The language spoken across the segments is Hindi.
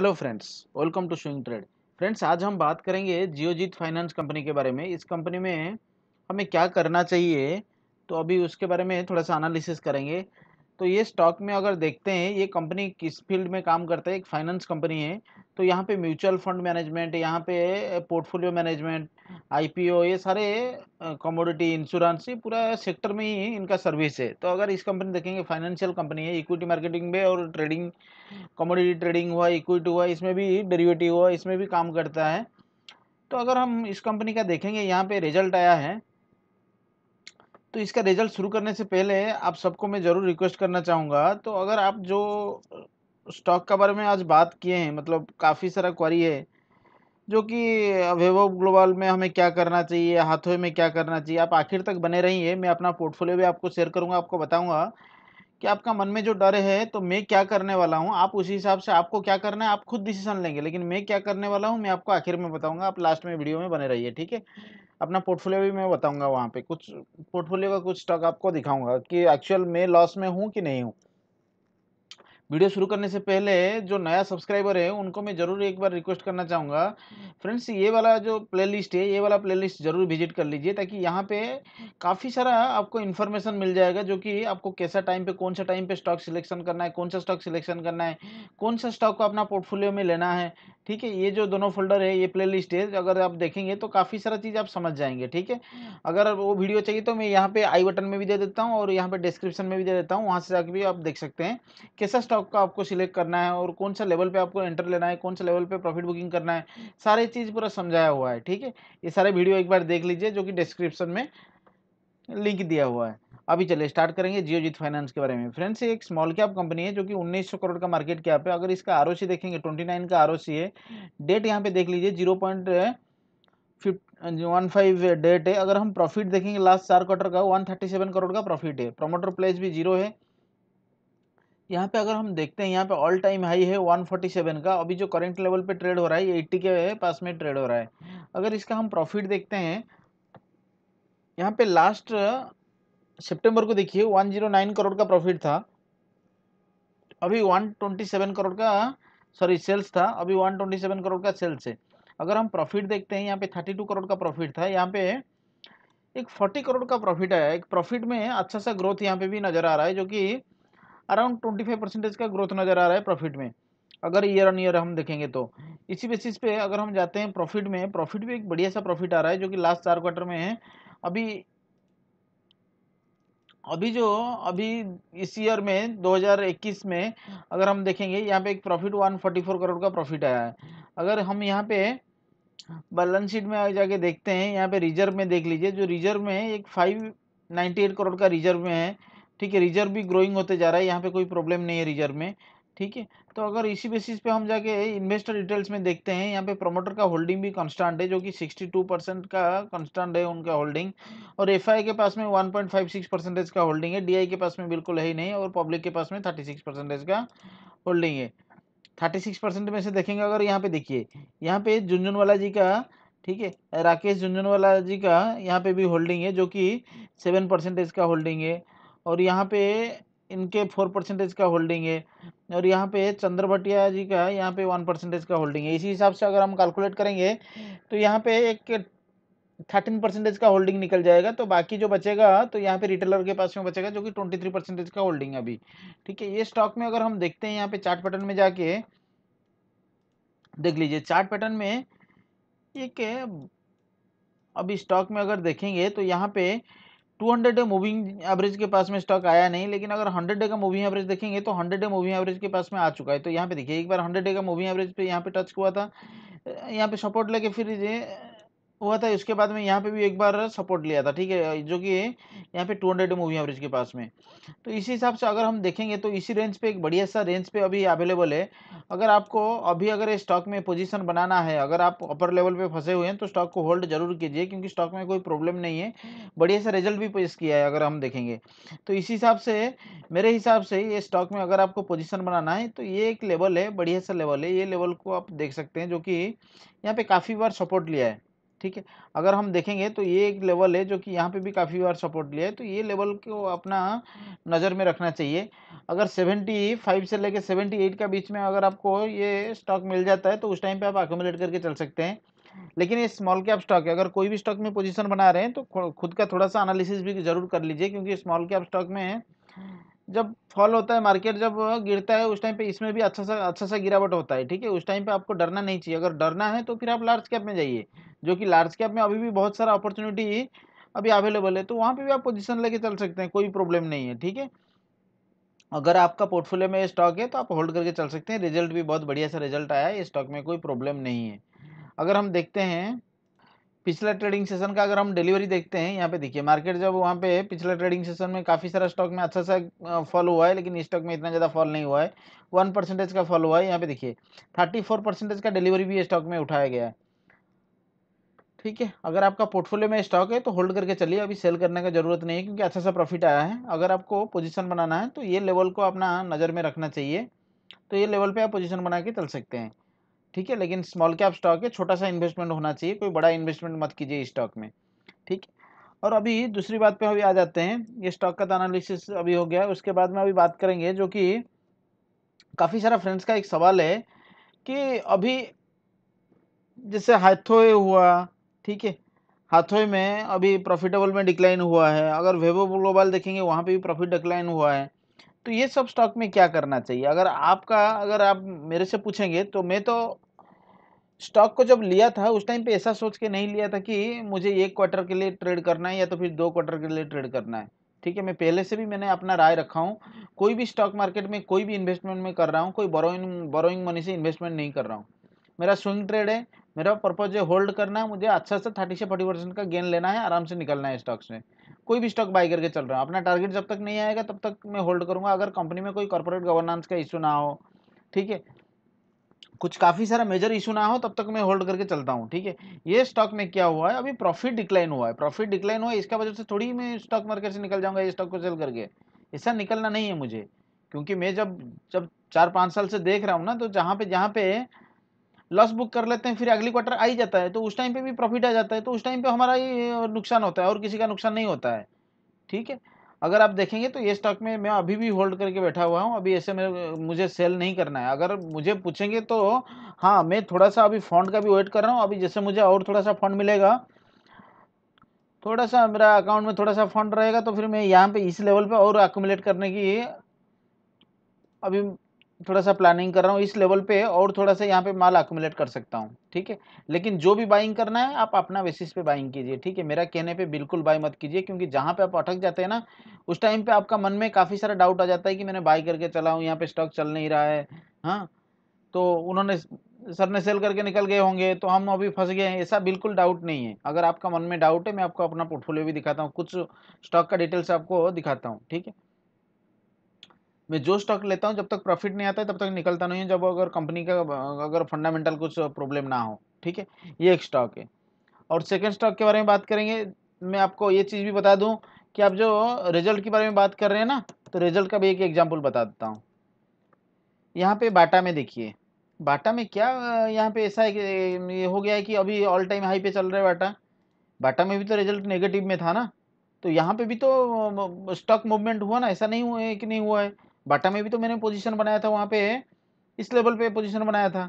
Hello friends welcome to swing trade friends आज हम बात करेंगे जियोजीत फाइनेंस कंपनी के बारे में इस कंपनी में हमें क्या करना चाहिए तो अभी उसके बारे में थोड़ा सा एनालिसिस करेंगे तो ये स्टॉक में अगर देखते हैं ये कंपनी किस फील्ड में काम करता है एक फाइनेंस कंपनी है तो यहाँ पे म्यूचुअल फंड मैनेजमेंट यहाँ पे पोर्टफोलियो मैनेजमेंट आईपीओ ये सारे कमोडिटी इंश्योरेंस ये पूरा सेक्टर में ही इनका सर्विस है तो अगर इस कंपनी देखेंगे फाइनेंशियल कंपनी है इक्विटी मार्केटिंग में और ट्रेडिंग कमोडिटी ट्रेडिंग हुआ इक्विटी हुआ इसमें भी डेरिवेटिव हुआ इसमें भी काम करता है तो अगर हम इस कंपनी का देखेंगे यहाँ पे रिजल्ट आया है तो इसका रिजल्ट शुरू करने से पहले आप सबको मैं ज़रूर रिक्वेस्ट करना चाहूँगा तो अगर आप जो स्टॉक के बारे में आज बात किए हैं मतलब काफ़ी सारा क्वारी है जो कि वेवो ग्लोबल में हमें क्या करना चाहिए हाथों में क्या करना चाहिए आप आखिर तक बने रहिए मैं अपना पोर्टफोलियो भी आपको शेयर करूँगा आपको बताऊँगा कि आपका मन में जो डर है तो मैं क्या करने वाला हूँ आप उसी हिसाब से आपको क्या करना है आप खुद डिसीजन लेंगे लेकिन मैं क्या करने वाला हूँ मैं आपको आखिर में बताऊँगा आप लास्ट में वीडियो में बने रहिए ठीक है अपना पोर्टफोलियो भी मैं बताऊँगा वहाँ पर कुछ पोर्टफोलियो का कुछ स्टॉक आपको दिखाऊंगा कि एक्चुअल मैं लॉस में हूँ कि नहीं हूँ वीडियो शुरू करने से पहले जो नया सब्सक्राइबर है उनको मैं ज़रूर एक बार रिक्वेस्ट करना चाहूँगा हम्म। फ्रेंड्स ये वाला जो प्लेलिस्ट है ये वाला प्लेलिस्ट ज़रूर विजिट कर लीजिए ताकि यहाँ पे काफ़ी सारा आपको इन्फॉर्मेशन मिल जाएगा जो कि आपको कैसा टाइम पे कौन सा टाइम पे स्टॉक सिलेक्शन करना है कौन सा स्टॉक सिलेक्शन करना है कौन सा स्टॉक को अपना पोर्टफोलियो में लेना है ठीक है ये जो दोनों फोल्डर है ये प्लेलिस्ट है अगर आप देखेंगे तो काफ़ी सारा चीज़ आप समझ जाएंगे ठीक है हम्म। अगर वो वीडियो चाहिए तो मैं यहाँ पे आई बटन में भी दे देता हूँ और यहाँ पे डिस्क्रिप्शन में भी दे देता हूँ वहाँ से जाके भी आप देख सकते हैं कैसा स्टॉक का आपको सिलेक्ट करना है और कौन सा लेवल पर आपको एंटर लेना है कौन सा लेवल पर प्रॉफिट बुकिंग करना है हम्म। सारे चीज़ पूरा समझाया हुआ है ठीक है ये सारे वीडियो एक बार देख लीजिए जो कि डिस्क्रिप्शन में लिंक दिया हुआ है अभी चले स्टार्ट करेंगे जियोजीत फाइनेंस के बारे में फ्रेंड्स एक स्मॉल कैप कंपनी है जो कि 1900 करोड़ का मार्केट कैप है अगर इसका आर देखेंगे 29 का आर है डेट यहाँ पे देख लीजिए zero point one five debt है अगर हम प्रॉफिट देखेंगे लास्ट चार क्वार्टर का वन थर्टी सेवन करोड़ का प्रॉफिट है प्रोमोटर प्लेस भी जीरो है यहाँ पे अगर हम देखते हैं यहाँ पे ऑल टाइम हाई है 147 का अभी जो करंट लेवल पे ट्रेड हो रहा है 80 के पास में ट्रेड हो रहा है अगर इसका हम प्रॉफिट देखते हैं यहाँ पे लास्ट सितंबर को देखिए 109 करोड़ का प्रॉफिट था अभी 127 करोड़ का सॉरी सेल्स था अभी 127 करोड़ का सेल्स है अगर हम प्रॉफिट देखते हैं यहाँ पे 32 करोड़ का प्रॉफिट था यहाँ पे एक 40 करोड़ का प्रॉफिट आया एक प्रॉफिट में अच्छा सा ग्रोथ यहाँ पे भी नज़र आ रहा है जो कि अराउंड ट्वेंटी परसेंटेज का ग्रोथ नज़र आ रहा है प्रॉफिट में अगर ईयर ऑन ईयर हम देखेंगे तो इसी बेसिस पे अगर हम जाते हैं प्रॉफिट में प्रॉफिट भी एक बढ़िया सा प्रॉफिट आ रहा है जो कि लास्ट चार क्वार्टर में है अभी अभी जो अभी इस ईयर में 2021 में अगर हम देखेंगे यहाँ पे एक प्रॉफिट 144 करोड़ का प्रॉफिट आया है अगर हम यहाँ पे बैलेंस शीट में जाके देखते हैं यहाँ पे रिजर्व में देख लीजिए जो रिजर्व में एक 598 करोड़ का रिजर्व में है ठीक है रिजर्व भी ग्रोइंग होते जा रहा है यहाँ पे कोई प्रॉब्लम नहीं है रिजर्व में ठीक है तो अगर इसी बेसिस पे हम जाके इन्वेस्टर डिटेल्स में देखते हैं यहाँ पे प्रमोटर का होल्डिंग भी कांस्टेंट है जो कि 62 परसेंट का कांस्टेंट है उनका होल्डिंग और एफआई के पास में 1.56 परसेंटेज का होल्डिंग है डीआई के पास में बिल्कुल है ही नहीं और पब्लिक के पास में 36 परसेंटेज का होल्डिंग है थर्टी परसेंट में से देखेंगे अगर यहाँ पे देखिए यहाँ पे झुंझुनवाला जी का ठीक है राकेश झुंझुनवाला जी का यहाँ पे भी होल्डिंग है जो कि सेवन परसेंटेज का होल्डिंग है और यहाँ पे इनके फोर परसेंटेज का होल्डिंग है और यहाँ पे चंद्र भटिया जी का यहाँ पे वन परसेंटेज का होल्डिंग है इसी हिसाब से अगर हम कैलकुलेट करेंगे तो यहाँ पे एक थर्टीन परसेंटेज का होल्डिंग निकल जाएगा तो बाकी जो बचेगा तो यहाँ पे रिटेलर के पास में बचेगा जो कि ट्वेंटी थ्री परसेंटेज का होल्डिंग है अभी ठीक है ये स्टॉक में अगर हम देखते हैं यहाँ पे चार्ट पैटर्न में जाके देख लीजिए चार्ट पैटर्न में एक अभी स्टॉक में अगर देखेंगे तो यहाँ पे टू हंड्रेड मूविंग एवरेज के पास में स्टॉक आया नहीं लेकिन अगर हंड्रेड डे का मूविंग एवरेज देखेंगे तो हंड्रेड डे मूविंग एवरेज के पास में आ चुका है तो यहाँ पे देखिए एक बार हंड्रेड डे का मूविंग एवरेज पे यहाँ पे टच हुआ था यहाँ पे सपोर्ट लेके फिर ये हुआ था उसके बाद में यहाँ पे भी एक बार सपोर्ट लिया था ठीक है जो कि यहाँ पे 200 हंड्रेड मूवी एवरेज के पास में तो इसी हिसाब से अगर हम देखेंगे तो इसी रेंज पे एक बढ़िया सा रेंज पे अभी अवेलेबल है अगर आपको अभी अगर स्टॉक में पोजीशन बनाना है अगर आप अपर लेवल पे फंसे हुए हैं तो स्टॉक को होल्ड जरूर कीजिए क्योंकि स्टॉक में कोई प्रॉब्लम नहीं है बढ़िया सा रिजल्ट भी पेश किया है अगर हम देखेंगे तो इसी हिसाब से मेरे हिसाब से ये स्टॉक में अगर आपको पोजिशन बनाना है तो ये एक लेवल है बढ़िया सा लेवल है ये लेवल को आप देख सकते हैं जो कि यहाँ पे काफ़ी बार सपोर्ट लिया है ठीक है अगर हम देखेंगे तो ये एक लेवल है जो कि यहाँ पे भी काफ़ी बार सपोर्ट लिया है तो ये लेवल को अपना नज़र में रखना चाहिए अगर 75 से लेके 78 का बीच में अगर आपको ये स्टॉक मिल जाता है तो उस टाइम पे आप एकोमोलेट करके चल सकते हैं लेकिन ये स्मॉल कैप स्टॉक है अगर कोई भी स्टॉक में पोजिशन बना रहे हैं तो खुद का थोड़ा सा अनालिसिस भी जरूर कर लीजिए क्योंकि स्मॉल कैप स्टॉक में जब फॉल होता है मार्केट जब गिरता है उस टाइम पे इसमें भी अच्छा सा अच्छा सा गिरावट होता है ठीक है उस टाइम पे आपको डरना नहीं चाहिए अगर डरना है तो फिर आप लार्ज कैप में जाइए जो कि लार्ज कैप में अभी भी बहुत सारा अपॉर्चुनिटी अभी अवेलेबल है तो वहाँ पर भी आप पोजिशन लेके चल सकते हैं कोई प्रॉब्लम नहीं है ठीक है अगर आपका पोर्टफोलियो में स्टॉक है तो आप होल्ड करके चल सकते हैं रिजल्ट भी बहुत बढ़िया सा रिजल्ट आया है स्टॉक में कोई प्रॉब्लम नहीं है अगर हम देखते हैं पिछला ट्रेडिंग सेशन का अगर हम डिलीवरी देखते हैं यहाँ पे देखिए मार्केट जब वहाँ पे पिछला ट्रेडिंग सेशन में काफ़ी सारा स्टॉक में अच्छा सा फॉल हुआ है लेकिन स्टॉक में इतना ज़्यादा फॉल नहीं हुआ है वन परसेंटेज का फॉल हुआ है यहाँ पे देखिए थर्टी फोर परसेंटेज का डिलीवरी भी स्टॉक में उठाया गया है ठीक है अगर आपका पोर्टफोलियो में स्टॉक है तो होल्ड करके चलिए अभी सेल करने का जरूरत नहीं है क्योंकि अच्छा सा प्रॉफिट आया है अगर आपको पोजिशन बनाना है तो ये लेवल को अपना नज़र में रखना चाहिए तो ये लेवल पे आप पोजिशन बना के चल सकते हैं ठीक है लेकिन स्मॉल कैप स्टॉक है छोटा सा इन्वेस्टमेंट होना चाहिए कोई बड़ा इन्वेस्टमेंट मत कीजिए स्टॉक में ठीक और अभी दूसरी बात पे अभी आ जाते हैं ये स्टॉक का तो एनालिसिस अभी हो गया उसके बाद में अभी बात करेंगे जो कि काफ़ी सारा फ्रेंड्स का एक सवाल है कि अभी जैसे हाथोए हुआ ठीक है हाथोए में अभी प्रॉफिटेबल में डिक्लाइन हुआ है अगर वेबो ग्लोबल देखेंगे वहाँ पे भी प्रॉफिट डिक्लाइन हुआ है तो ये सब स्टॉक में क्या करना चाहिए अगर आपका अगर आप मेरे से पूछेंगे तो मैं तो स्टॉक को जब लिया था उस टाइम पे ऐसा सोच के नहीं लिया था कि मुझे एक क्वार्टर के लिए ट्रेड करना है या तो फिर दो क्वार्टर के लिए ट्रेड करना है ठीक है मैं पहले से भी मैंने अपना राय रखा हूँ कोई भी स्टॉक मार्केट में कोई भी इन्वेस्टमेंट में कर रहा हूँ कोई बोरोइंग बोरोइंग मनी से इन्वेस्टमेंट नहीं कर रहा हूँ मेरा स्विंग ट्रेड है मेरा पर्पज है होल्ड करना है मुझे अच्छा सा थर्टी से फोर्टी परसेंट का गेन लेना है आराम से निकलना है स्टॉक्स में कोई भी स्टॉक बाई करके चल रहा हूँ अपना टारगेट जब तक नहीं आएगा तब तक मैं होल्ड करूँगा अगर कंपनी में कोई कॉर्पोरेट गवर्नेंस का इशू ना हो ठीक है कुछ काफ़ी सारा मेजर इशू ना हो तब तक मैं होल्ड करके चलता हूँ ठीक है ये स्टॉक में क्या हुआ है अभी प्रॉफिट डिक्लाइन हुआ है प्रॉफिट डिक्लाइन हुआ है इसका वजह से थोड़ी मैं स्टॉक मार्केट से निकल जाऊँगा ये स्टॉक को सेल करके ऐसा निकलना नहीं है मुझे क्योंकि मैं जब जब चार पाँच साल से देख रहा हूँ ना तो जहाँ पे जहाँ पे लॉस बुक कर लेते हैं फिर अगली क्वार्टर आ ही जाता है तो उस टाइम पे भी प्रॉफिट आ जाता है तो उस टाइम पे हमारा ही नुकसान होता है और किसी का नुकसान नहीं होता है ठीक है अगर आप देखेंगे तो ये स्टॉक में मैं अभी भी होल्ड करके बैठा हुआ हूँ अभी ऐसे में मुझे सेल नहीं करना है अगर मुझे पूछेंगे तो हाँ मैं थोड़ा सा अभी फंड का भी वेट कर रहा हूँ अभी जैसे मुझे और थोड़ा सा फंड मिलेगा थोड़ा सा मेरा अकाउंट में थोड़ा सा फंड रहेगा तो फिर मैं यहाँ पे इस लेवल पे और एकुमुलेट करने की अभी थोड़ा सा प्लानिंग कर रहा हूँ इस लेवल पे और थोड़ा सा यहाँ पे माल अकोमोलेट कर सकता हूँ ठीक है लेकिन जो भी बाइंग करना है आप अपना बेसिस पे बाइंग कीजिए ठीक है मेरा कहने पे बिल्कुल बाई मत कीजिए क्योंकि जहाँ पे आप अटक जाते हैं ना उस टाइम पे आपका मन में काफ़ी सारा डाउट आ जाता है कि मैंने बाई करके चला हूँ यहाँ पे स्टॉक चल नहीं रहा है हाँ तो उन्होंने सर ने सेल करके निकल गए होंगे तो हम अभी फंस गए हैं ऐसा बिल्कुल डाउट नहीं है अगर आपका मन में डाउट है मैं आपको अपना पोर्टफोलियो भी दिखाता हूँ कुछ स्टॉक का डिटेल्स आपको दिखाता हूँ ठीक है मैं जो स्टॉक लेता हूँ जब तक प्रॉफिट नहीं आता है तब तक निकलता नहीं है जब अगर कंपनी का अगर फंडामेंटल कुछ प्रॉब्लम ना हो ठीक है ये एक स्टॉक है और सेकेंड स्टॉक के बारे में बात करेंगे मैं आपको ये चीज़ भी बता दूँ कि आप जो रिजल्ट के बारे में बात कर रहे हैं ना तो रिजल्ट का भी एक एग्जाम्पल बता देता हूँ यहाँ पे बाटा में देखिए बाटा में क्या यहाँ पे ऐसा है ये हो गया है कि अभी ऑल टाइम हाई पे चल रहा है बाटा बाटा में भी तो रिजल्ट नेगेटिव में था ना तो यहाँ पे भी तो स्टॉक मूवमेंट हुआ ना ऐसा नहीं हुआ है कि नहीं हुआ है बाटा में भी तो मैंने पोजीशन बनाया था वहाँ पे इस लेवल पे पोजीशन बनाया था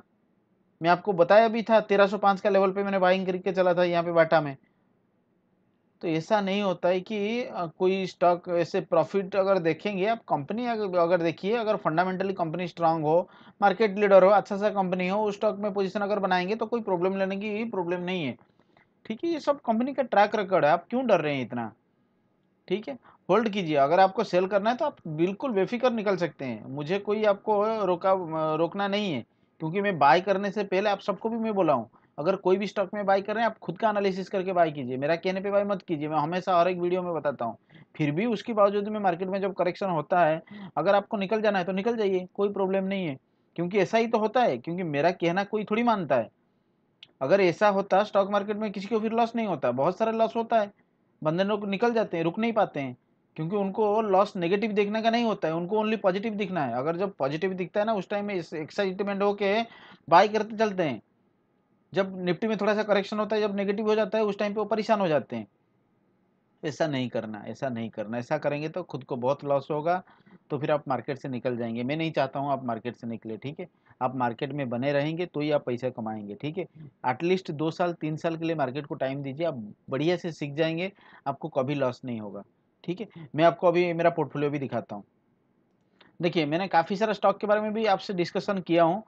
मैं आपको बताया भी था 1305 का लेवल पे मैंने बाइंग करके चला था यहाँ पे बाटा में तो ऐसा नहीं होता है कि कोई स्टॉक ऐसे प्रॉफिट अगर देखेंगे आप कंपनी अगर देखिए अगर फंडामेंटली कंपनी स्ट्रांग हो मार्केट लीडर हो अच्छा सा कंपनी हो उस स्टॉक में पोजीशन अगर बनाएंगे तो कोई प्रॉब्लम लेने की प्रॉब्लम नहीं है ठीक है ये सब कंपनी का ट्रैक रिकॉर्ड है आप क्यों डर रहे हैं इतना ठीक है होल्ड कीजिए अगर आपको सेल करना है तो आप बिल्कुल बेफिक्र निकल सकते हैं मुझे कोई आपको रोका रोकना नहीं है क्योंकि मैं बाय करने से पहले आप सबको भी मैं बोला हूँ अगर कोई भी स्टॉक में बाय करें आप खुद का एनालिसिस करके बाय कीजिए मेरा कहने पे बाय मत कीजिए मैं हमेशा हर एक वीडियो में बताता हूँ फिर भी उसके बावजूद में मार्केट में जब करेक्शन होता है अगर आपको निकल जाना है तो निकल जाइए कोई प्रॉब्लम नहीं है क्योंकि ऐसा ही तो होता है क्योंकि मेरा कहना कोई थोड़ी मानता है अगर ऐसा होता स्टॉक मार्केट में किसी को फिर लॉस नहीं होता बहुत सारा लॉस होता है बंधन लोग निकल जाते हैं रुक नहीं पाते हैं क्योंकि उनको लॉस नेगेटिव देखने का नहीं होता है उनको ओनली पॉजिटिव दिखना है अगर जब पॉजिटिव दिखता है ना उस टाइम में एक्साइटमेंट होके बाय करते चलते हैं जब निफ्टी में थोड़ा सा करेक्शन होता है जब नेगेटिव हो जाता है उस टाइम पे वो परेशान हो जाते हैं ऐसा नहीं करना ऐसा नहीं करना ऐसा करेंगे तो खुद को बहुत लॉस होगा तो फिर आप मार्केट से निकल जाएंगे मैं नहीं चाहता हूँ आप मार्केट से निकले ठीक है आप मार्केट में बने रहेंगे तो ही आप पैसा कमाएंगे ठीक है एटलीस्ट दो साल तीन साल के लिए मार्केट को टाइम दीजिए आप बढ़िया से सीख जाएंगे आपको कभी लॉस नहीं होगा ठीक है मैं आपको अभी मेरा पोर्टफोलियो भी दिखाता हूँ देखिए मैंने काफ़ी सारा स्टॉक के बारे में भी आपसे डिस्कशन किया हूँ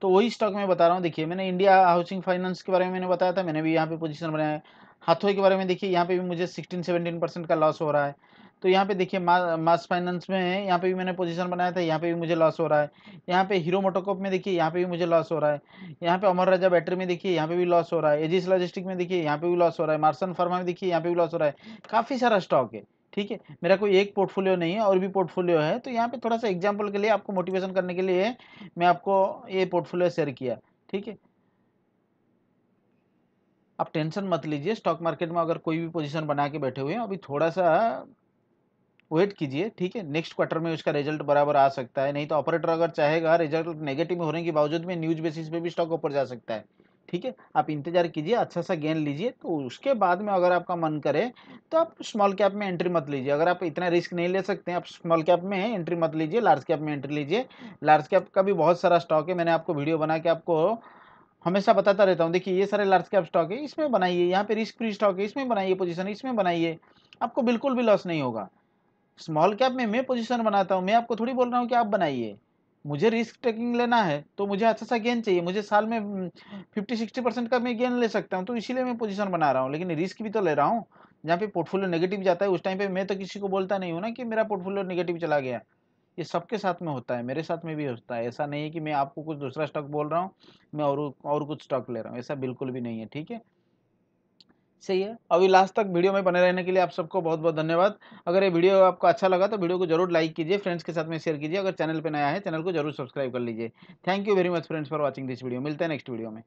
तो वही स्टॉक मैं बता रहा हूँ देखिए मैंने इंडिया हाउसिंग फाइनेंस के बारे में मैंने बताया था मैंने भी यहाँ पे पोजीशन बनाया है हाथों के बारे में देखिए यहाँ पे भी मुझे सिक्सटीन सेवेंटीन परसेंट का लॉस हो रहा है तो यहाँ पे देखिए मा, मास फाइनेंस में है यहाँ पे भी मैंने पोजीशन बनाया था यहाँ पे भी मुझे लॉस हो रहा है यहाँ पे हीरो मोटोकॉप में देखिए यहाँ पे भी मुझे लॉस हो रहा है यहाँ पे अमर राजा बैटरी में देखिए यहाँ पे भी लॉस हो रहा है एजिस लॉजिस्टिक में देखिए यहाँ पे भी लॉस हो रहा है मार्सन फार्मा में देखिए यहाँ पे भी लॉस हो रहा है काफ़ी सारा स्टॉक है ठीक है मेरा कोई एक पोर्टफोलियो नहीं है और भी पोर्टफोलियो है तो यहाँ पे थोड़ा सा एग्जाम्पल के लिए आपको मोटिवेशन करने के लिए मैं आपको ये पोर्टफोलियो शेयर किया ठीक है आप टेंशन मत लीजिए स्टॉक मार्केट में अगर कोई भी पोजीशन बना के बैठे हुए हैं अभी थोड़ा सा वेट कीजिए ठीक है नेक्स्ट क्वार्टर में उसका रिजल्ट बराबर आ सकता है नहीं तो ऑपरेटर अगर चाहेगा रिजल्ट नेगेटिव होने के बावजूद में न्यूज बेसिस पे भी स्टॉक ऊपर जा सकता है ठीक है आप इंतजार कीजिए अच्छा सा गेन लीजिए तो उसके बाद में अगर आपका मन करे तो आप स्मॉल कैप में एंट्री मत लीजिए अगर आप इतना रिस्क नहीं ले सकते हैं आप स्मॉल कैप में एंट्री मत लीजिए लार्ज कैप में एंट्री लीजिए लार्ज कैप का भी बहुत सारा स्टॉक है मैंने आपको वीडियो बना के आपको हमेशा बताता रहता हूँ देखिए ये सारे लार्ज कैप स्टॉक है इसमें बनाइए यहाँ पे रिस्क फ्री स्टॉक है इसमें बनाइए पोजीशन इसमें बनाइए आपको बिल्कुल भी लॉस नहीं होगा स्मॉल कैप में मैं पोजीशन बनाता हूँ मैं आपको थोड़ी बोल रहा हूँ कि आप बनाइए मुझे रिस्क टेकिंग लेना है तो मुझे अच्छा सा गेन चाहिए मुझे साल में फिफ्टी सिक्सटी परसेंट का मैं गेन ले सकता हूँ तो इसीलिए मैं पोजीशन बना रहा हूँ लेकिन रिस्क भी तो ले रहा हूँ जहाँ पे पोर्टफोलियो नेगेटिव जाता है उस टाइम पे मैं तो किसी को बोलता नहीं हूँ ना कि मेरा पोर्टफोलियो नेगेटिव चला गया ये सबके साथ में होता है मेरे साथ में भी होता है ऐसा नहीं है कि मैं आपको कुछ दूसरा स्टॉक बोल रहा हूँ मैं और और कुछ स्टॉक ले रहा हूँ ऐसा बिल्कुल भी नहीं है ठीक है सही है अभी लास्ट तक वीडियो में बने रहने के लिए आप सबको बहुत बहुत धन्यवाद अगर ये वीडियो आपको अच्छा लगा तो वीडियो को जरूर लाइक कीजिए फ्रेंड्स के साथ में शेयर कीजिए अगर चैनल पर नया है चैनल को जरूर सब्सक्राइब कर लीजिए thank you very much friends for watching this video मिलते हैं नेक्स्ट वीडियो में